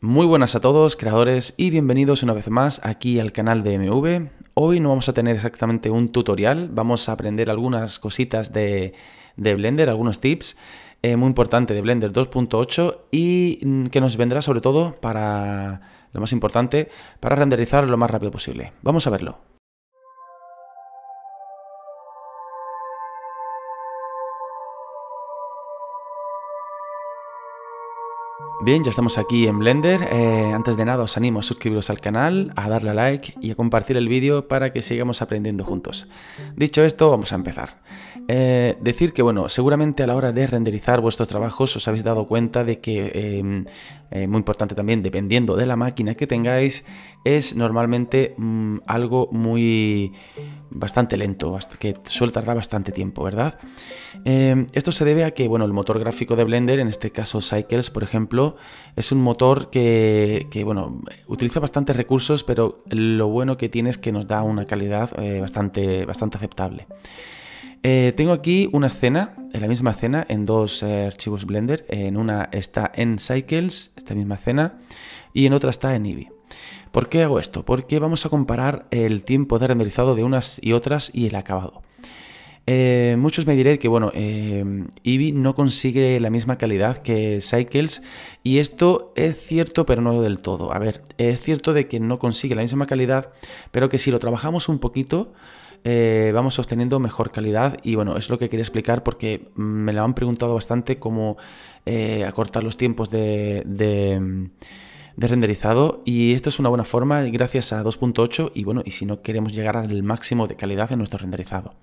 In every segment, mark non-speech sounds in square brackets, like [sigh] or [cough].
Muy buenas a todos, creadores, y bienvenidos una vez más aquí al canal de MV. Hoy no vamos a tener exactamente un tutorial, vamos a aprender algunas cositas de, de Blender, algunos tips eh, muy importantes de Blender 2.8 y mm, que nos vendrá sobre todo para, lo más importante, para renderizar lo más rápido posible. Vamos a verlo. Bien, ya estamos aquí en Blender. Eh, antes de nada os animo a suscribiros al canal, a darle a like y a compartir el vídeo para que sigamos aprendiendo juntos. Dicho esto, vamos a empezar. Eh, decir que, bueno, seguramente a la hora de renderizar vuestros trabajos os habéis dado cuenta de que eh, eh, muy importante también dependiendo de la máquina que tengáis, es normalmente mm, algo muy bastante lento, que suele tardar bastante tiempo, ¿verdad? Em, esto se debe a que, bueno, el motor gráfico de Blender, en este caso Cycles, por ejemplo, es un motor que, que bueno, utiliza bastantes recursos, pero lo bueno que tiene es que nos da una calidad eh, bastante, bastante aceptable. Eh, tengo aquí una escena la misma cena en dos eh, archivos Blender. En una está en Cycles, esta misma cena, y en otra está en Eevee. ¿Por qué hago esto? Porque vamos a comparar el tiempo de renderizado de unas y otras y el acabado. Eh, muchos me diréis que, bueno, eh, Eevee no consigue la misma calidad que Cycles y esto es cierto, pero no del todo. A ver, es cierto de que no consigue la misma calidad, pero que si lo trabajamos un poquito, eh, vamos obteniendo mejor calidad y bueno, es lo que quería explicar porque me lo han preguntado bastante cómo eh, acortar los tiempos de, renderizado y esto es una buena forma gracias a 2.8 y bueno, y si no queremos llegar al máximo de calidad en nuestro renderizado.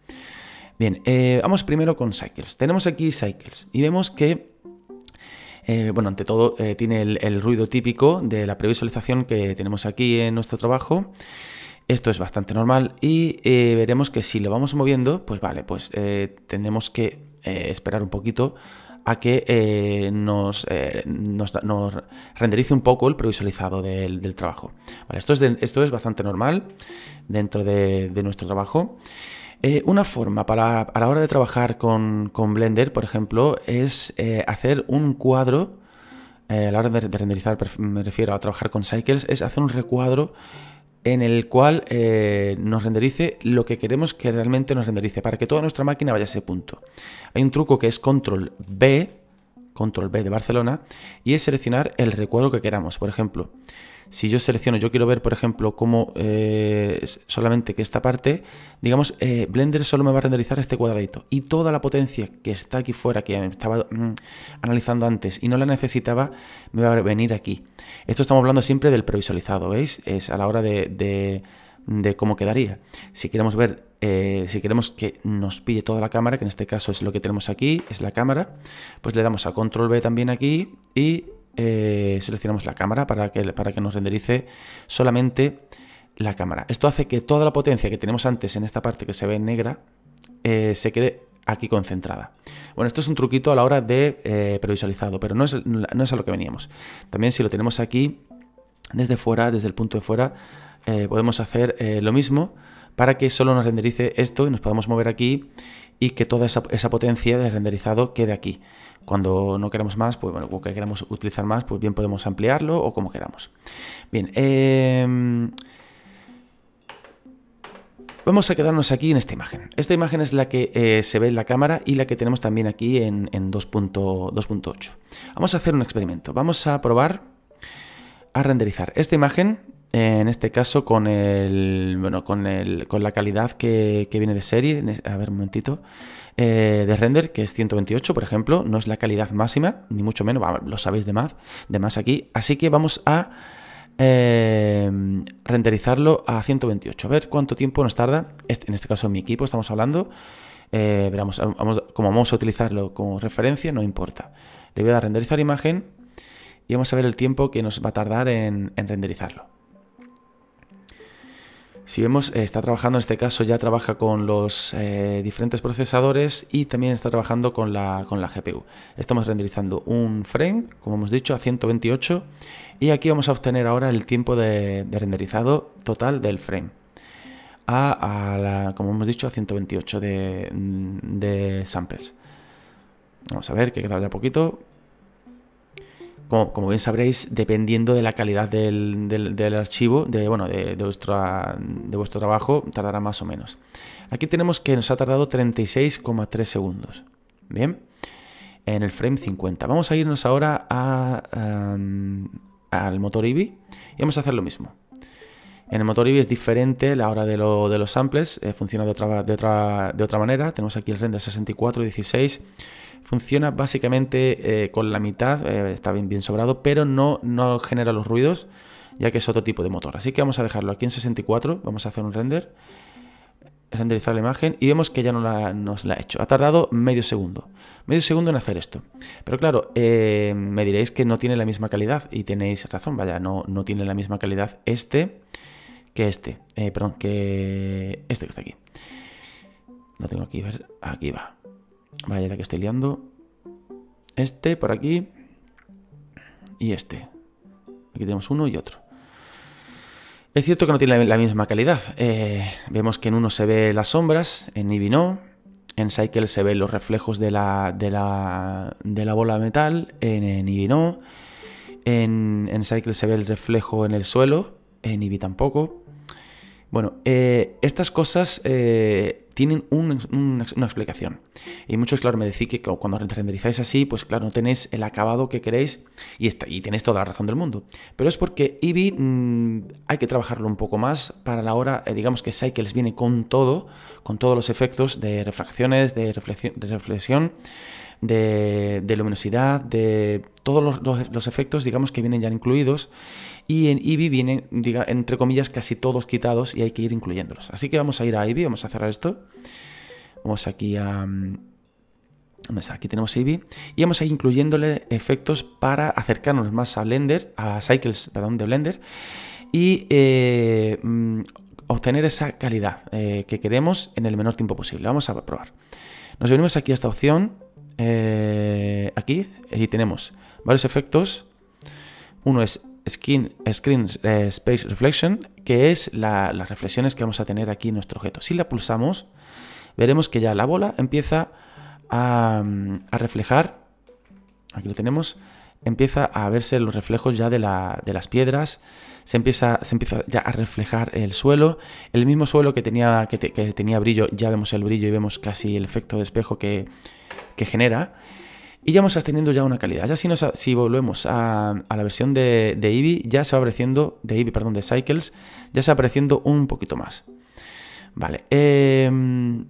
Bien, eh, vamos primero con Cycles. Tenemos aquí Cycles y vemos que bueno, ante todo tiene el, ruido típico de la previsualización que tenemos aquí en nuestro trabajo. Esto es bastante normal y eh, veremos que si lo vamos moviendo, pues vale, pues eh, tenemos que eh, esperar un poquito a que nos, renderice un poco el previsualizado del, trabajo. Vale, esto, es esto es bastante normal dentro de, nuestro trabajo. una forma para, a la hora de trabajar con, Blender, por ejemplo, es hacer un cuadro, a la hora de renderizar, me refiero a trabajar con Cycles, es hacer un recuadro en el cual eh, nos renderice lo que queremos que realmente nos renderice, para que toda nuestra máquina vaya a ese punto. Hay un truco que es control B, control B de Barcelona, y es seleccionar el recuadro que queramos. Por ejemplo, si yo selecciono, yo quiero ver, por ejemplo, cómo eh, solamente que esta parte, digamos, eh, Blender solo me va a renderizar este cuadradito y toda la potencia que está aquí fuera, que estaba mm, analizando antes y no la necesitaba, me va a venir aquí. Esto estamos hablando siempre del previsualizado, ¿veis? Es a la hora de de cómo quedaría. Si queremos ver, eh, si queremos que nos pille toda la cámara, que en este caso es lo que tenemos aquí, es la cámara, pues le damos a control B también aquí y eh, seleccionamos la cámara para que, para que nos renderice solamente la cámara. Esto hace que toda la potencia que tenemos antes en esta parte que se ve negra eh, se quede aquí concentrada. Bueno, esto es un truquito a la hora de previsualizado, pero no es, no es a lo que veníamos. También si lo tenemos aquí desde fuera, desde el punto de fuera, eh, podemos hacer eh, lo mismo para que solo nos renderice esto y nos podamos mover aquí y que toda esa, potencia de renderizado quede aquí. Cuando no queremos más, pues bueno, que queramos utilizar más, pues bien podemos ampliarlo o como queramos. Bien, em, vamos a quedarnos aquí en esta imagen. Esta imagen es la que eh, se ve en la cámara y la que tenemos también aquí en, en 2.8. Vamos a hacer un experimento. Vamos a probar a renderizar esta imagen en este caso con el bueno con la calidad que, viene de serie a ver un momentito eh, de render que es 128 por ejemplo no es la calidad máxima ni mucho menos lo sabéis de más de más aquí así que vamos a eh, renderizarlo a 128 a ver cuánto tiempo nos tarda en este caso en mi equipo estamos hablando eh, vamos, como vamos a utilizarlo como referencia no importa le voy a dar renderizar imagen y vamos a ver el tiempo que nos va a tardar en renderizarlo si vemos, eh, está trabajando en este caso, ya trabaja con los eh, diferentes procesadores y también está trabajando con la, con la GPU. Estamos renderizando un frame, como hemos dicho, a 128 y aquí vamos a obtener ahora el tiempo de, renderizado total del frame. A, la, como hemos dicho, a 128 de, samples. Vamos a ver que queda ya poquito como, bien sabréis, dependiendo de la calidad del, archivo, de, bueno, de, de, ah, de, vuestro trabajo, tardará más o menos. Aquí tenemos que nos ha tardado 36,3 segundos. Bien, en el frame 50. Vamos a irnos ahora a, al motor Eevee y vamos a hacer lo mismo. En el motor Eevee es diferente la hora de, los samples, eh, funciona de otra, de, otra, de otra manera. Tenemos aquí el render 64, 16 funciona básicamente eh, con la mitad, eh, está bien, sobrado, pero no, no genera los ruidos, ya que es otro tipo de motor. Así que vamos a dejarlo aquí en 64, vamos a hacer un render, renderizar la imagen y vemos que ya no nos la ha hecho. Ha tardado medio segundo, medio segundo en hacer esto. Pero claro, eh, me diréis que no tiene la misma calidad y tenéis razón, vaya, no, no tiene la misma calidad este que este, perdón, que este que está aquí. Lo tengo aquí, ver, aquí va. Vaya, la que estoy liando. Este por aquí. Y este. Aquí tenemos uno y otro. Es cierto que no tiene la misma calidad. Eh, vemos que en uno se ve las sombras, en Eevee no. En Cycle se ven los reflejos de la, bola de metal, en, Eevee no. En, Cycle se ve el reflejo en el suelo, en Eevee tampoco. Bueno, eh, estas cosas eh, tienen una explicación. Y muchos, claro, me decís que cuando renderizáis así, pues claro, no tenéis el acabado que queréis y, está, y tenéis toda la razón del mundo. Pero es porque Eevee mm, hay que trabajarlo un poco más para la hora, eh, digamos que Cycles viene con todo, con todos los efectos de refracciones, de, reflexión, de reflexión de, luminosidad, de todos los, efectos, digamos, que vienen ya incluidos. Y en Eevee vienen, diga, entre comillas, casi todos quitados y hay que ir incluyéndolos. Así que vamos a ir a Eevee, vamos a cerrar esto. Vamos aquí a... Mm, ¿Dónde está? Aquí tenemos Eevee. Y vamos a ir incluyéndole efectos para acercarnos más a Blender, a Cycles, perdón, de Blender. Y eh, mm, obtener esa calidad eh, que queremos en el menor tiempo posible. Vamos a probar. Nos venimos aquí a esta opción eh, aquí y tenemos varios efectos. Uno es Skin, Screen eh, Space Reflection, que es las reflexiones que vamos a tener aquí en nuestro objeto. Si la pulsamos, veremos que ya la bola empieza a, mm, reflejar, aquí lo tenemos, empieza a verse los reflejos ya de, las piedras, se empieza, empieza, ya a reflejar el suelo, el mismo suelo que tenía, que tenía brillo, ya vemos el brillo y vemos casi el efecto de espejo que, que genera. Y ya vamos teniendo ya una calidad. Ya si, nos, si volvemos a, la versión de, de Eevee, ya se va apareciendo, de Eevee, perdón, de Cycles, ya se va apareciendo un poquito más. Vale. Em,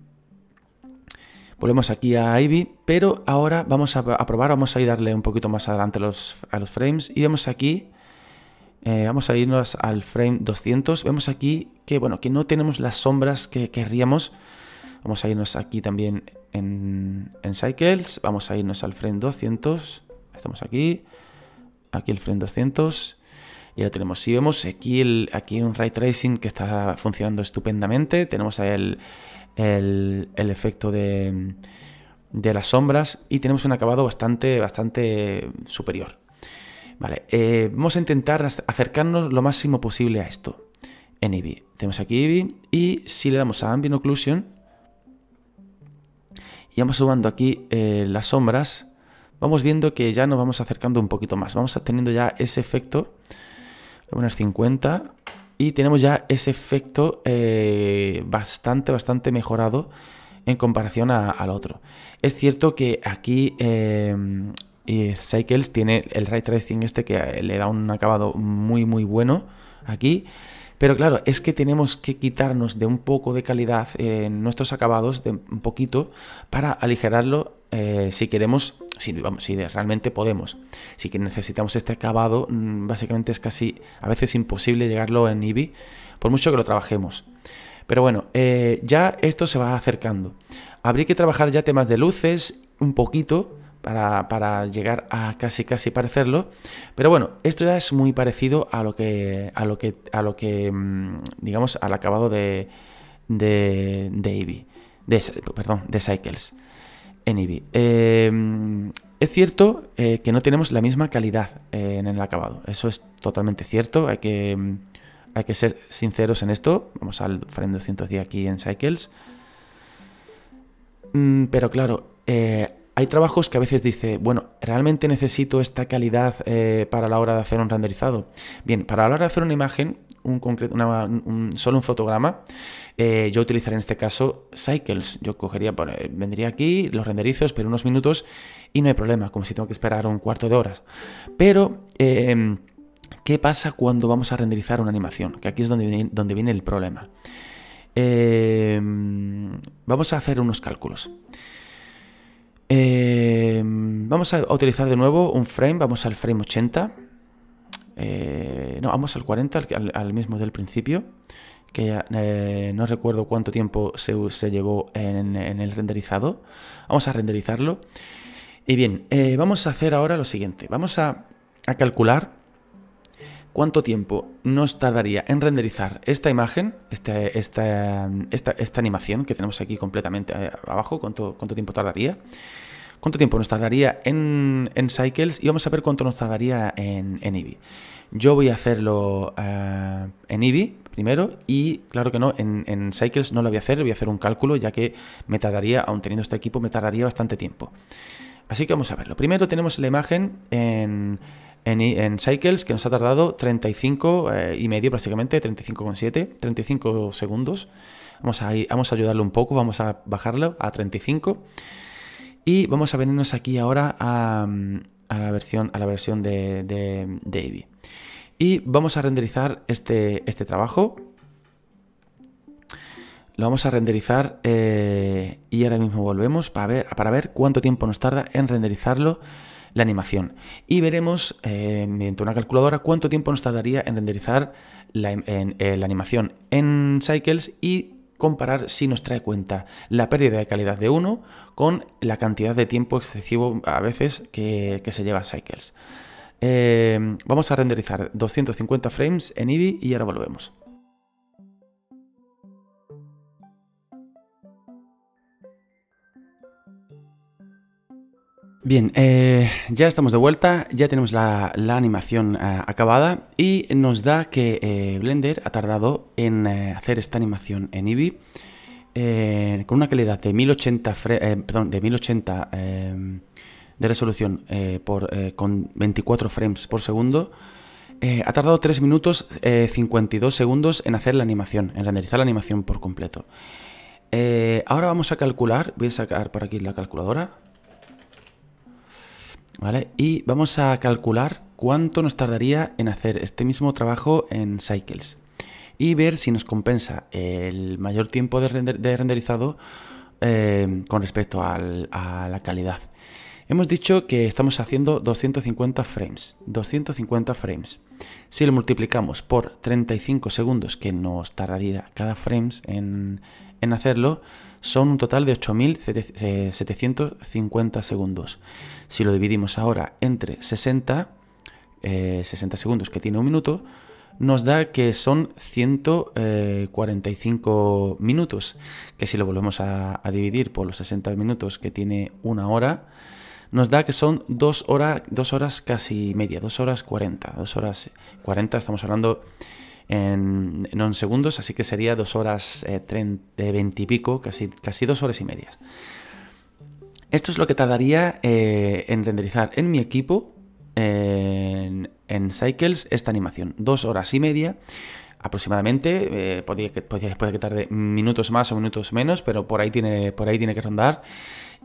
volvemos aquí a Eevee, pero ahora vamos a, probar, vamos a ir darle un poquito más adelante los, a los frames y vemos aquí... Eh, vamos a irnos al frame 200. Vemos aquí que, bueno, que no tenemos las sombras que querríamos. Vamos a irnos aquí también en, Cycles. Vamos a irnos al frame 200. Estamos aquí. Aquí el frame 200. Y ya tenemos. Si vemos aquí, aquí un ray tracing que está funcionando estupendamente. Tenemos el, el, efecto de, las sombras y tenemos un acabado bastante, bastante superior. Vale, eh, vamos a intentar acercarnos lo máximo posible a esto en Eevee. Tenemos aquí Eevee y si le damos a Ambient Occlusion, y vamos sumando aquí eh, las sombras, vamos viendo que ya nos vamos acercando un poquito más. Vamos teniendo ya ese efecto, voy 50, y tenemos ya ese efecto eh, bastante, bastante mejorado en comparación al otro. Es cierto que aquí eh, Cycles tiene el ray tracing este que le da un acabado muy, muy bueno aquí, pero claro, es que tenemos que quitarnos de un poco de calidad en eh, nuestros acabados, de un poquito, para aligerarlo eh, si queremos, si, realmente podemos. Si necesitamos este acabado, mm, básicamente es casi a veces imposible llegarlo en IBI, por mucho que lo trabajemos. Pero bueno, eh, ya esto se va acercando. Habría que trabajar ya temas de luces un poquito para, llegar a casi casi parecerlo. Pero bueno, esto ya es muy parecido a lo que, a lo que, a lo que mm, digamos, al acabado de, de, de Eevee. perdón, de Cycles en Eevee. Em, es cierto eh, que no tenemos la misma calidad eh, en el acabado. Eso es totalmente cierto. Hay que, mm, hay que ser sinceros en esto. Vamos al frame 210 aquí en Cycles. Mm, pero claro, eh, hay trabajos que a veces dice, bueno, ¿realmente necesito esta calidad eh, para la hora de hacer un renderizado? Bien, para la hora de hacer una imagen, un solo un fotograma, eh, yo utilizaré en este caso Cycles. Yo cogería, eh, vendría aquí, los renderizos, pero unos minutos y no hay problema, como si tengo que esperar un cuarto de horas. Pero... Em, ¿Qué pasa cuando vamos a renderizar una animación? Que aquí es donde viene el problema. Em, vamos a hacer unos cálculos. Em, vamos a utilizar de nuevo un frame, vamos al frame 80. Eh, no, vamos al 40, al, mismo del principio, que eh, no recuerdo cuánto tiempo se, llevó en, el renderizado. Vamos a renderizarlo. Y bien, eh, vamos a hacer ahora lo siguiente. Vamos a calcular cuánto tiempo nos tardaría en renderizar esta imagen, este, esta, esta, animación que tenemos aquí completamente eh, abajo, cuánto, cuánto tiempo tardaría, cuánto tiempo nos tardaría en, Cycles y vamos a ver cuánto nos tardaría en, en Eevee. Yo voy a hacerlo eh, en Eevee primero y claro que no, en, en Cycles no lo voy a hacer, voy a hacer un cálculo ya que me tardaría, aún teniendo este equipo, me tardaría bastante tiempo. Así que vamos a verlo. Primero tenemos la imagen en en, Cycles, que nos ha tardado 35 eh, y medio prácticamente, 35,7, 35 segundos. Vamos a, vamos a ayudarlo un poco, vamos a bajarlo a 35. Y vamos a venirnos aquí ahora a, la versión, a la versión de, de, Y vamos a renderizar este, este trabajo. Lo vamos a renderizar eh, y ahora mismo volvemos para ver, para ver cuánto tiempo nos tarda en renderizarlo la animación. Y veremos, eh, mediante una calculadora, cuánto tiempo nos tardaría en renderizar eh, la, animación en Cycles y comparar si nos trae cuenta la pérdida de calidad de uno con la cantidad de tiempo excesivo a veces que, se lleva Cycles. Eh, vamos a renderizar 250 frames en Eevee y ahora volvemos. Bien, eh, ya estamos de vuelta, ya tenemos la, animación eh, acabada y nos da que eh, Blender ha tardado en hacer esta animación en Eevee con una calidad de 1080, de, de resolución por, con 24 frames por segundo. ha tardado 3 minutos 52 segundos en hacer la animación, en renderizar la animación por completo. ahora vamos a calcular, voy a sacar por aquí la calculadora. Y vamos a calcular cuánto nos tardaría en hacer este mismo trabajo en Cycles y ver si nos compensa el mayor tiempo de, renderizado eh, con respecto a la calidad. Hemos dicho que estamos haciendo 250 frames. 250 frames. Si lo multiplicamos por 35 segundos que nos tardaría cada frames en, en hacerlo son un total de 8.750 segundos. Si lo dividimos ahora entre 60, 60 eh, segundos que tiene un minuto, nos da que son 145 eh, minutos, que si lo volvemos a, dividir por los 60 minutos que tiene una hora, nos da que son dos, horas dos horas casi media, dos horas 40, dos horas 40, estamos hablando en, en segundos, así que sería 2 horas 30, 20 y pico, casi, casi 2 horas y medias. Esto es lo que tardaría eh, en renderizar en mi equipo, en, Cycles, esta animación. 2 horas y media aproximadamente. Eh, podría, que, podría, puede que tarde minutos más o minutos menos, pero por ahí tiene, por ahí tiene que rondar.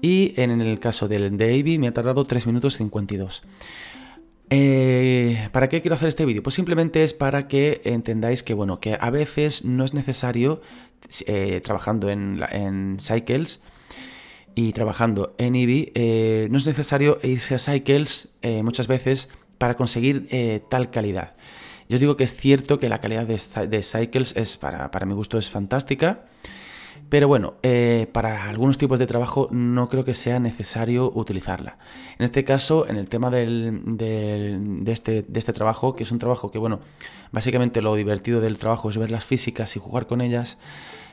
Y en el caso del Davy me ha tardado 3 minutos 52. Eh, ¿Para qué quiero hacer este vídeo? Pues simplemente es para que entendáis que, bueno, que a veces no es necesario, eh, trabajando en, Cycles y trabajando en Eevee, eh, no es necesario irse a Cycles muchas veces para conseguir tal calidad. Yo os digo que es cierto que la calidad de, Cycles es, para, para mi gusto, es fantástica. Pero bueno, eh, para algunos tipos de trabajo no creo que sea necesario utilizarla. En este caso, en el tema este, de, este, trabajo, que es un trabajo que, bueno, básicamente lo divertido del trabajo es ver las físicas y jugar con ellas,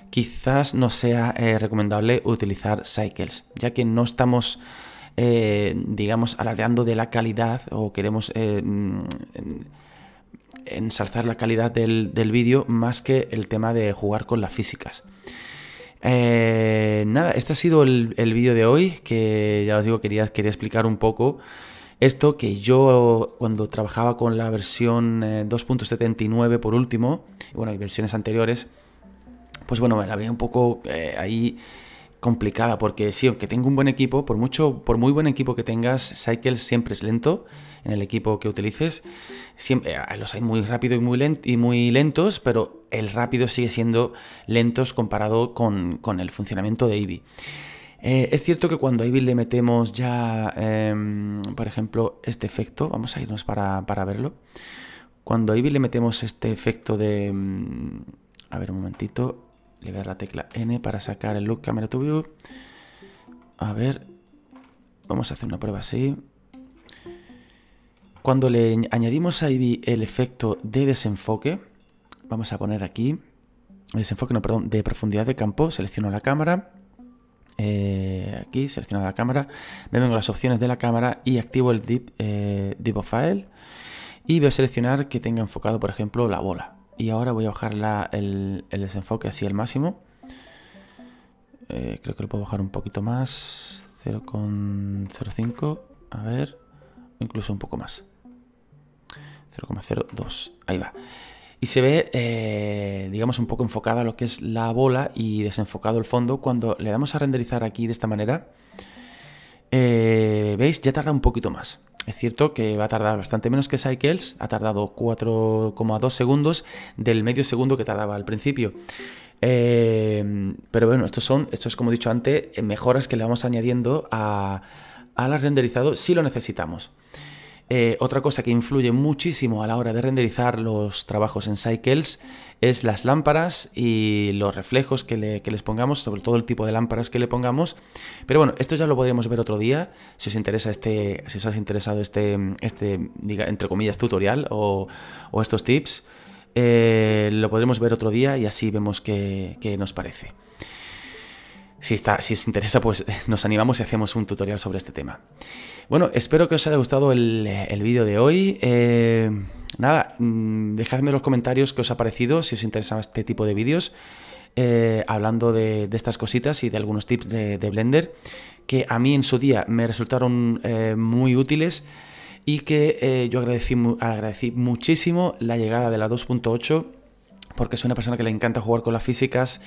quizás no sea eh, recomendable utilizar Cycles, ya que no estamos... Eh, digamos, alardeando de la calidad o queremos mm, ensalzar la calidad del vídeo más que el tema de jugar con las físicas. Eh, nada, este ha sido el, vídeo de hoy, que ya os digo, quería, quería explicar un poco esto que yo cuando trabajaba con la versión 2.79 eh, por último, bueno, y versiones anteriores, pues bueno, me la veía un poco eh, ahí complicada, porque sí, aunque tengo un buen equipo, por mucho, por muy buen equipo que tengas, Cycle siempre es lento en el equipo que utilices. Siempre, eh, los hay muy rápido y muy lento, y muy lentos, pero el rápido sigue siendo lentos comparado con, el funcionamiento de Eevee. Eh, es cierto que cuando a Eevee le metemos ya, em, por ejemplo, este efecto, vamos a irnos para, para verlo. Cuando a Eevee le metemos este efecto de... Em, a ver, un momentito. Le voy a dar la tecla N para sacar el look camera to view. A ver. Vamos a hacer una prueba así. Cuando le añadimos a Eevee el efecto de desenfoque, Vamos a poner aquí el desenfoque, no, perdón, de profundidad de campo. Selecciono la cámara. Eh, aquí selecciono la cámara. Me vengo a las opciones de la cámara y activo el Deep, eh, of File. Y voy a seleccionar que tenga enfocado, por ejemplo, la bola. Y ahora voy a bajar el, desenfoque así al máximo. Eh, creo que lo puedo bajar un poquito más. 0,05. A ver. Incluso un poco más. 0,02. Ahí va y se ve, eh, digamos, un poco enfocada lo que es la bola y desenfocado el fondo. Cuando le damos a renderizar aquí de esta manera, eh, veis, ya tarda un poquito más. Es cierto que va a tardar bastante menos que Cycles, ha tardado 4,2 segundos del medio segundo que tardaba al principio. Eh, pero bueno, estos son, es como he dicho antes, mejoras que le vamos añadiendo a, al renderizado si lo necesitamos. Eh, otra cosa que influye muchísimo a la hora de renderizar los trabajos en Cycles es las lámparas y los reflejos que, les pongamos, sobre todo el tipo de lámparas que le pongamos. Pero bueno, esto ya lo podríamos ver otro día, si os interesa este, si os ha interesado este, este entre comillas, tutorial o, estos tips. Eh, lo podremos ver otro día y así vemos qué nos parece. Si, está, si os interesa, pues [laughs] nos animamos y hacemos un tutorial sobre este tema. Bueno, espero que os haya gustado el, vídeo de hoy. Eh, nada, mm, dejadme en los comentarios qué os ha parecido, si os interesaba este tipo de vídeos, eh, hablando de, estas cositas y de algunos tips de, Blender, que a mí en su día me resultaron eh, muy útiles y que yo agradecí, agradecí muchísimo la llegada de la 2.8 porque soy una persona que le encanta jugar con las físicas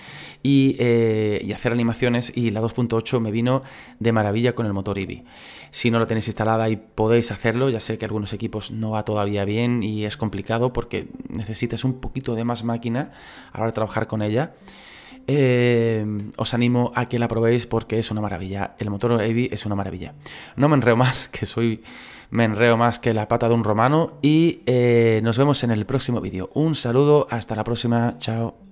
y, eh, hacer animaciones y la 2.8 me vino de maravilla con el motor Eevee. Si no la tenéis instalada y podéis hacerlo, ya sé que algunos equipos no va todavía bien y es complicado porque necesitas un poquito de más máquina a la hora de trabajar con ella. Eh, os animo a que la probéis porque es una maravilla. El motor Eevee es una maravilla. No me enreo más, [laughs] que soy me enreo más que la pata de un romano y eh, nos vemos en el próximo vídeo. Un saludo, hasta la próxima, chao.